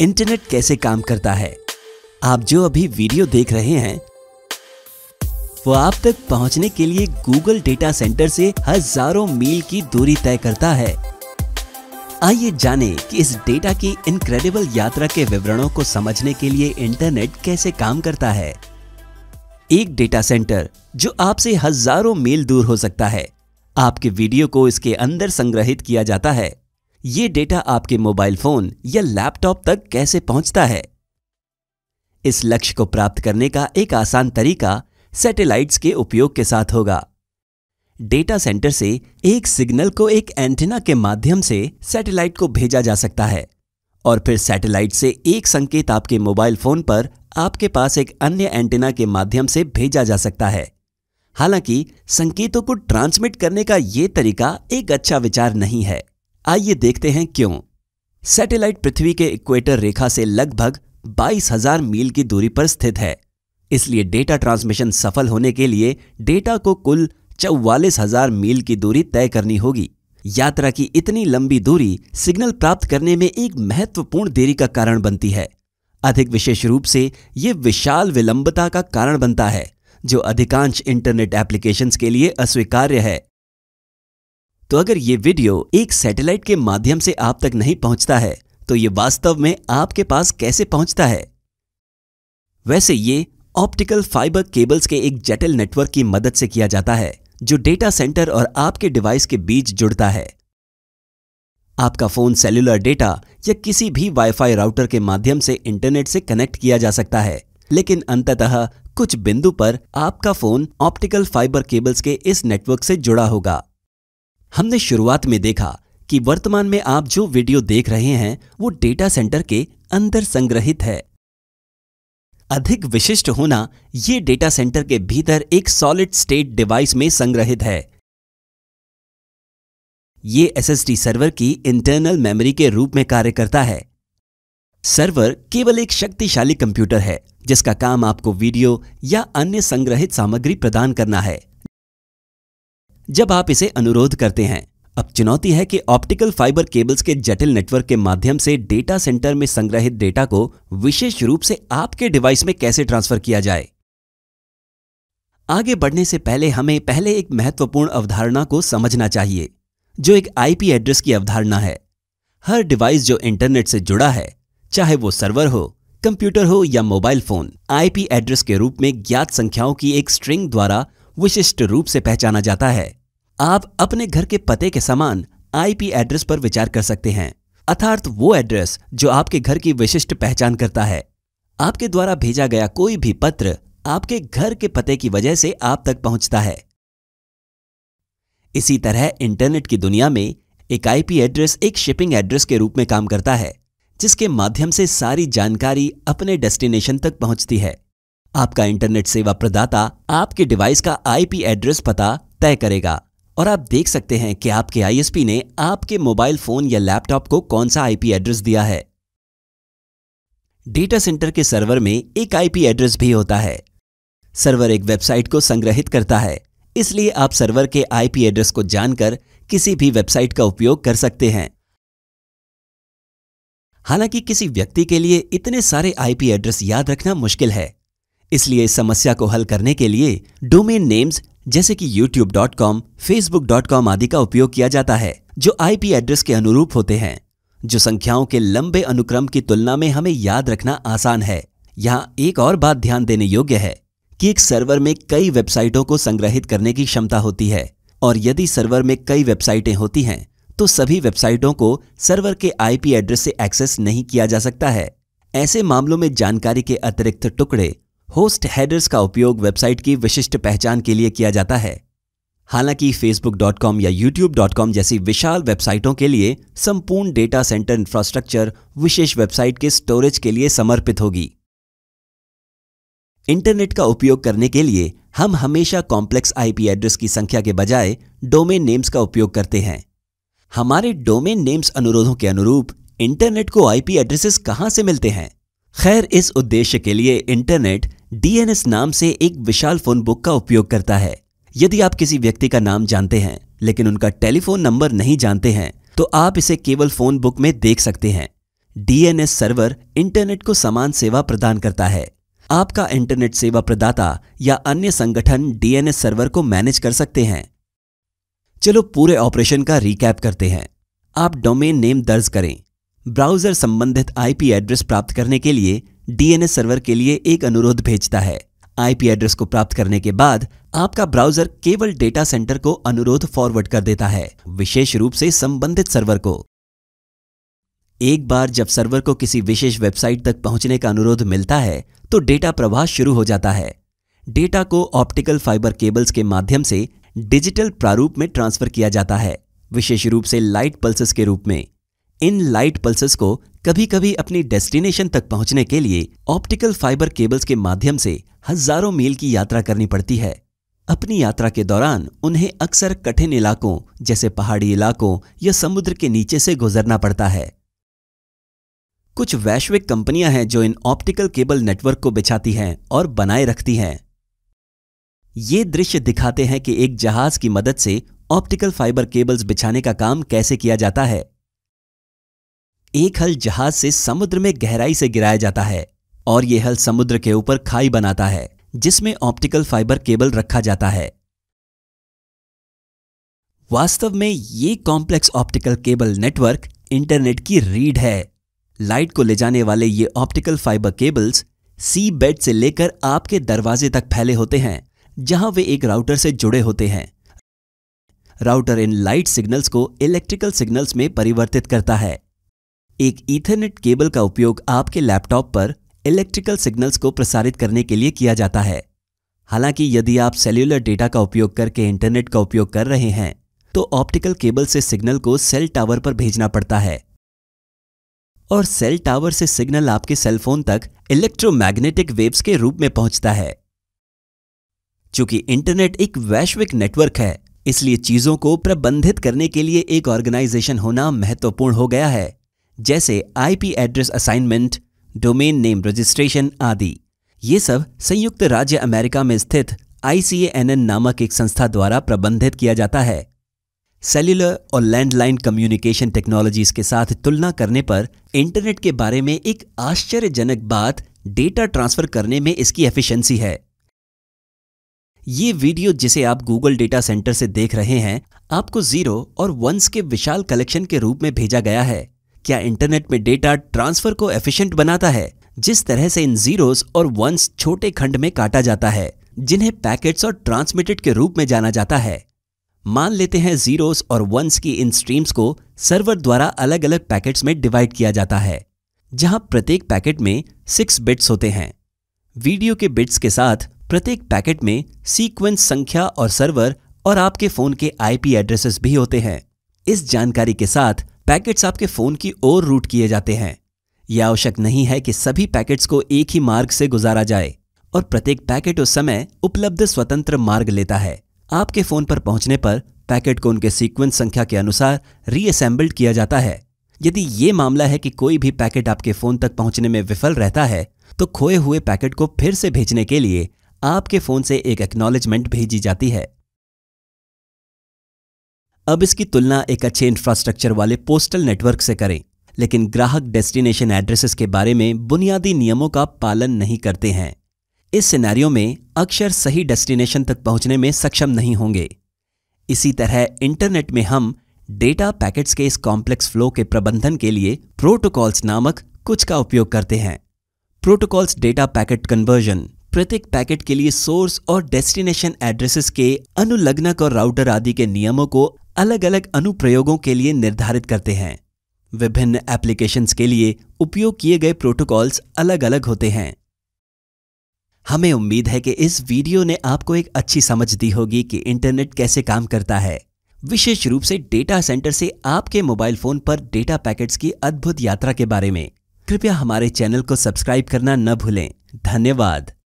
internet कैसे काम करता है आप जो अभी वीडियो देख रहे हैं वो आप तक पहुंचने के लिए गूगल डेटा सेंटर से हजारों मील की दूरी तय करता है आइए जानें कि इस डेटा की इनक्रेडिबल यात्रा के विवरणों को समझने के लिए इंटरनेट कैसे काम करता है एक डेटा सेंटर जो आपसे हजारों मील दूर हो सकता है आपके वीडियो को इसके अंदर संग्रहित किया जाता है ये डेटा आपके मोबाइल फोन या लैपटॉप तक कैसे पहुंचता है इस लक्ष्य को प्राप्त करने का एक आसान तरीका सैटेलाइट्स के उपयोग के साथ होगा डेटा सेंटर से एक सिग्नल को एक एंटेना के माध्यम से सैटेलाइट को भेजा जा सकता है और फिर सैटेलाइट से एक संकेत आपके मोबाइल फोन पर आपके पास एक अन्य एंटेना के माध्यम से भेजा जा सकता है हालांकि संकेतों को ट्रांसमिट करने का ये तरीका एक अच्छा विचार नहीं है आइए देखते हैं क्यों सैटेलाइट पृथ्वी के इक्वेटर रेखा से लगभग 22,000 मील की दूरी पर स्थित है इसलिए डेटा ट्रांसमिशन सफल होने के लिए डेटा को कुल चौवालीस हजार मील की दूरी तय करनी होगी यात्रा की इतनी लंबी दूरी सिग्नल प्राप्त करने में एक महत्वपूर्ण देरी का कारण बनती है अधिक विशेष रूप से ये विशाल विलंबता का कारण बनता है जो अधिकांश इंटरनेट एप्लीकेशंस के लिए अस्वीकार्य है तो अगर ये वीडियो एक सैटेलाइट के माध्यम से आप तक नहीं पहुंचता है तो ये वास्तव में आपके पास कैसे पहुंचता है वैसे ये ऑप्टिकल फाइबर केबल्स के एक जटिल नेटवर्क की मदद से किया जाता है जो डेटा सेंटर और आपके डिवाइस के बीच जुड़ता है आपका फोन सेलुलर डेटा या किसी भी वाईफाई राउटर के माध्यम से इंटरनेट से कनेक्ट किया जा सकता है लेकिन अंततः कुछ बिंदु पर आपका फोन ऑप्टिकल फाइबर केबल्स के इस नेटवर्क से जुड़ा होगा हमने शुरुआत में देखा कि वर्तमान में आप जो वीडियो देख रहे हैं वो डेटा सेंटर के अंदर संग्रहित है अधिक विशिष्ट होना ये डेटा सेंटर के भीतर एक सॉलिड स्टेट डिवाइस में संग्रहित है ये एसएसडी सर्वर की इंटरनल मेमोरी के रूप में कार्य करता है सर्वर केवल एक शक्तिशाली कंप्यूटर है जिसका काम आपको वीडियो या अन्य संग्रहित सामग्री प्रदान करना है जब आप इसे अनुरोध करते हैं अब चुनौती है कि ऑप्टिकल फाइबर केबल्स के जटिल नेटवर्क के माध्यम से डेटा सेंटर में संग्रहित डेटा को विशेष रूप से आपके डिवाइस में कैसे ट्रांसफर किया जाए आगे बढ़ने से पहले हमें पहले एक महत्वपूर्ण अवधारणा को समझना चाहिए जो एक आईपी एड्रेस की अवधारणा है हर डिवाइस जो इंटरनेट से जुड़ा है चाहे वो सर्वर हो कंप्यूटर हो या मोबाइल फोन आईपी एड्रेस के रूप में ज्ञात संख्याओं की एक स्ट्रिंग द्वारा विशिष्ट रूप से पहचाना जाता है आप अपने घर के पते के समान आईपी एड्रेस पर विचार कर सकते हैं अर्थात वो एड्रेस जो आपके घर की विशिष्ट पहचान करता है आपके द्वारा भेजा गया कोई भी पत्र आपके घर के पते की वजह से आप तक पहुंचता है इसी तरह इंटरनेट की दुनिया में एक आईपी एड्रेस एक शिपिंग एड्रेस के रूप में काम करता है जिसके माध्यम से सारी जानकारी अपने डेस्टिनेशन तक पहुंचती है आपका इंटरनेट सेवा प्रदाता आपके डिवाइस का आईपी एड्रेस पता तय करेगा और आप देख सकते हैं कि आपके आईएसपी ने आपके मोबाइल फोन या लैपटॉप को कौन सा आईपी एड्रेस दिया है डेटा सेंटर के सर्वर में एक आईपी एड्रेस भी होता है सर्वर एक वेबसाइट को संग्रहित करता है इसलिए आप सर्वर के आईपी एड्रेस को जानकर किसी भी वेबसाइट का उपयोग कर सकते हैं हालांकि किसी व्यक्ति के लिए इतने सारे आईपी एड्रेस याद रखना मुश्किल है इसलिए इस समस्या को हल करने के लिए डोमेन नेम्स जैसे कि YouTube.com, Facebook.com आदि का उपयोग किया जाता है जो आईपी एड्रेस के अनुरूप होते हैं जो संख्याओं के लंबे अनुक्रम की तुलना में हमें याद रखना आसान है यहाँ एक और बात ध्यान देने योग्य है कि एक सर्वर में कई वेबसाइटों को संग्रहित करने की क्षमता होती है और यदि सर्वर में कई वेबसाइटें होती हैं तो सभी वेबसाइटों को सर्वर के आईपी एड्रेस से एक्सेस नहीं किया जा सकता है ऐसे मामलों में जानकारी के अतिरिक्त टुकड़े होस्ट हेडर्स का उपयोग वेबसाइट की विशिष्ट पहचान के लिए किया जाता है हालांकि कॉम या कॉम जैसी विशाल वेबसाइटों के लिए संपूर्ण डेटा सेंटर इंफ्रास्ट्रक्चर विशेष वेबसाइट के स्टोरेज के लिए समर्पित होगी इंटरनेट का उपयोग करने के लिए हम हमेशा कॉम्प्लेक्स आईपी एड्रेस की संख्या के बजाय डोमेन नेम्स का उपयोग करते हैं हमारे डोमेन नेम्स अनुरोधों के अनुरूप इंटरनेट को आईपी एड्रेसेस कहां से मिलते हैं खैर इस उद्देश्य के लिए इंटरनेट डीएनएस नाम से एक विशाल फोन बुक का उपयोग करता है यदि आप किसी व्यक्ति का नाम जानते हैं लेकिन उनका टेलीफोन नंबर नहीं जानते हैं तो आप इसे केवल फोन बुक में देख सकते हैं डीएनएस सर्वर इंटरनेट को समान सेवा प्रदान करता है आपका इंटरनेट सेवा प्रदाता या अन्य संगठन डीएनएस सर्वर को मैनेज कर सकते हैं चलो पूरे ऑपरेशन का रिकैप करते हैं आप डोमेन नेम दर्ज करें ब्राउजर संबंधित आईपी एड्रेस प्राप्त करने के लिए डीएनएस सर्वर के लिए एक अनुरोध भेजता है आईपी एड्रेस को प्राप्त करने के बाद आपका ब्राउजर केवल डेटा सेंटर को अनुरोध फॉरवर्ड कर देता है विशेष रूप से संबंधित सर्वर को एक बार जब सर्वर को किसी विशेष वेबसाइट तक पहुंचने का अनुरोध मिलता है तो डेटा प्रवाह शुरू हो जाता है डेटा को ऑप्टिकल फाइबर केबल्स के माध्यम से डिजिटल प्रारूप में ट्रांसफर किया जाता है विशेष रूप से लाइट पल्सेस के रूप में इन लाइट पल्सेस को कभी कभी अपनी डेस्टिनेशन तक पहुंचने के लिए ऑप्टिकल फाइबर केबल्स के माध्यम से हजारों मील की यात्रा करनी पड़ती है अपनी यात्रा के दौरान उन्हें अक्सर कठिन इलाकों जैसे पहाड़ी इलाकों या समुद्र के नीचे से गुजरना पड़ता है कुछ वैश्विक कंपनियां हैं जो इन ऑप्टिकल केबल नेटवर्क को बिछाती हैं और बनाए रखती हैं ये दृश्य दिखाते हैं कि एक जहाज की मदद से ऑप्टिकल फाइबर केबल्स बिछाने का काम कैसे किया जाता है एक हल जहाज से समुद्र में गहराई से गिराया जाता है और यह हल समुद्र के ऊपर खाई बनाता है जिसमें ऑप्टिकल फाइबर केबल रखा जाता है वास्तव में ये complex optical cable network internet की रीड है लाइट को ले जाने वाले ये optical fibre cables sea bed से लेकर आपके दरवाजे तक फैले होते हैं जहां वे एक राउटर से जुड़े होते हैं राउटर इन लाइट सिग्नल्स को इलेक्ट्रिकल सिग्नल्स में परिवर्तित करता है एक ईथरनेट केबल का उपयोग आपके लैपटॉप पर इलेक्ट्रिकल सिग्नल्स को प्रसारित करने के लिए किया जाता है हालांकि यदि आप सेल्यूलर डेटा का उपयोग करके इंटरनेट का उपयोग कर रहे हैं तो ऑप्टिकल केबल से सिग्नल को सेल टावर पर भेजना पड़ता है और सेल टावर से सिग्नल आपके सेलफोन तक इलेक्ट्रोमैग्नेटिक वेव्स के रूप में पहुंचता है चूंकि इंटरनेट एक वैश्विक नेटवर्क है इसलिए चीजों को प्रबंधित करने के लिए एक ऑर्गेनाइजेशन होना महत्वपूर्ण हो गया है जैसे IP address assignment domain name registration आदि ये सब संयुक्त राज्य अमेरिका में स्थित आईसीएनएन नामक एक संस्था द्वारा प्रबंधित किया जाता है सेल्युलर और लैंडलाइन कम्युनिकेशन टेक्नोलॉजीज के साथ तुलना करने पर इंटरनेट के बारे में एक आश्चर्यजनक बात डेटा ट्रांसफर करने में इसकी एफिशिएंसी है ये वीडियो जिसे आप गूगल डेटा सेंटर से देख रहे हैं आपको जीरो और वंस के विशाल कलेक्शन के रूप में भेजा गया है क्या इंटरनेट में डेटा ट्रांसफर को एफिशिएंट बनाता है जिस तरह से इन जीरोस और वंस छोटे खंड में काटा जाता है जिन्हें पैकेट्स और ट्रांसमिटेड के रूप में जाना जाता है मान लेते हैं जीरोस और वंस की इन स्ट्रीम्स को सर्वर द्वारा अलग अलग पैकेट्स में डिवाइड किया जाता है जहां प्रत्येक पैकेट में सिक्स बिट्स होते हैं वीडियो के बिट्स के साथ प्रत्येक पैकेट में सीक्वेंस संख्या और सर्वर और आपके फोन के आईपी एड्रेसेस भी होते हैं इस जानकारी के साथ पैकेट्स आपके फ़ोन की ओर रूट किए जाते हैं यह आवश्यक नहीं है कि सभी पैकेट्स को एक ही मार्ग से गुजारा जाए और प्रत्येक पैकेट उस समय उपलब्ध स्वतंत्र मार्ग लेता है आपके फ़ोन पर पहुंचने पर पैकेट को उनके सीक्वेंस संख्या के अनुसार रीअसेंबल्ड किया जाता है यदि ये मामला है कि कोई भी पैकेट आपके फ़ोन तक पहुंचने में विफल रहता है तो खोए हुए पैकेट को फिर से भेजने के लिए आपके फ़ोन से एक एक्नॉलेजमेंट भेजी जाती है अब इसकी तुलना एक अच्छे इंफ्रास्ट्रक्चर वाले पोस्टल नेटवर्क से करें लेकिन ग्राहक डेस्टिनेशन एड्रेसेस के बारे में बुनियादी नियमों का पालन नहीं करते हैं इस सिनेरियो में अक्सर सही डेस्टिनेशन तक पहुंचने में सक्षम नहीं होंगे इसी तरह इंटरनेट में हम डेटा पैकेट्स के इस कॉम्प्लेक्स फ्लो के प्रबंधन के लिए प्रोटोकॉल्स नामक कुछ का उपयोग करते हैं प्रोटोकॉल्स डेटा पैकेट कन्वर्जन प्रत्येक पैकेट के लिए सोर्स और डेस्टिनेशन एड्रेसेस के अनुलग्नक और राउटर आदि के नियमों को अलग अलग अनुप्रयोगों के लिए निर्धारित करते हैं विभिन्न एप्लीकेशंस के लिए उपयोग किए गए प्रोटोकॉल्स अलग अलग होते हैं हमें उम्मीद है कि इस वीडियो ने आपको एक अच्छी समझ दी होगी कि इंटरनेट कैसे काम करता है विशेष रूप से डेटा सेंटर से आपके मोबाइल फोन पर डेटा पैकेट्स की अद्भुत यात्रा के बारे में कृपया हमारे चैनल को सब्सक्राइब करना न भूलें धन्यवाद